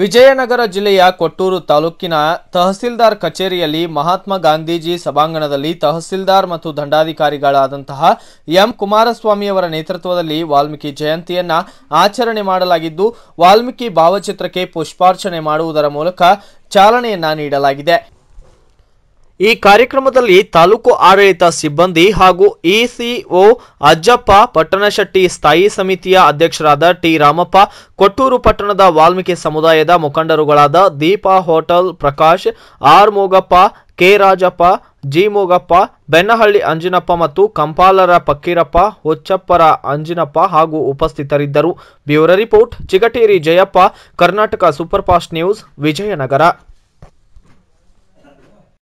ವಿಜಯನಗರ ಜಿಲ್ಲೆಯ ಕೊಟ್ಟೂರು ತಾಲೂಕಿನ ತಹಸೀಲ್ದಾರ್ ಕಚೇರಿಯಲ್ಲಿ ಮಹಾತ್ಮ ಗಾಂಧೀಜಿ ಸಭಾಂಗಣದಲ್ಲಿ ತಹಸೀಲ್ದಾರ್ ಮತ್ತು ದಂಡಾಧಿಕಾರಿಗಳಾದಂತಹ ಎಂ ಕುಮಾರಸ್ವಾಮಿಯವರ ನೇತೃತ್ವದಲ್ಲಿ ವಾಲ್ಮೀಕಿ ಜಯಂತಿಯನ್ನ ಆಚರಣೆ ಮಾಡಲಾಗಿದ್ದು ವಾಲ್ಮೀಕಿ ಭಾವಚಿತ್ರಕ್ಕೆ ಪುಷ್ಪಾರ್ಚನೆ ಮಾಡುವುದರ ಮೂಲಕ ಚಾಲನೆಯನ್ನ ನೀಡಲಾಗಿದೆ ಈ ಕಾರ್ಯಕ್ರಮದಲ್ಲಿ ತಾಲೂಕು ಆಡಳಿತ ಸಿಬ್ಬಂದಿ ಹಾಗೂ ಇಸಿಒ ಅಜ್ಜಪ್ಪ ಪಟ್ಟಣಶೆಟ್ಟಿ ಸ್ಥಾಯಿ ಸಮಿತಿಯ ಅಧ್ಯಕ್ಷರಾದ ಟಿ ರಾಮಪ್ಪ ಕೊಟ್ಟೂರು ಪಟ್ಟಣದ ವಾಲ್ಮೀಕಿ ಸಮುದಾಯದ ಮುಖಂಡರುಗಳಾದ Deepa hotel Prakash R Mogappa K Rajappa G Mogappa Bennahalli Anjinappa ಮತ್ತು ಕಂಪಾಲರ ಪಕ್ಕೀರಪ್ಪ ಹೊಚ್ಚಪ್ಪರ ಅಂಜಿನಪ್ಪ ಹಾಗೂ ಉಪಸ್ಥಿತರಿದ್ದರು bureau report Chigateri Jayappa Karnataka superfast news Vijayanagara